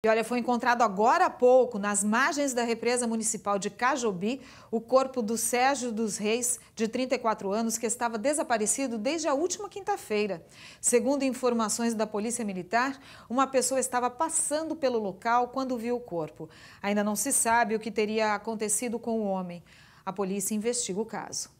E olha, foi encontrado agora há pouco, nas margens da represa municipal de Cajobi, o corpo do Sérgio dos Reis, de 34 anos, que estava desaparecido desde a última quinta-feira. Segundo informações da Polícia Militar, uma pessoa estava passando pelo local quando viu o corpo. Ainda não se sabe o que teria acontecido com o homem. A polícia investiga o caso.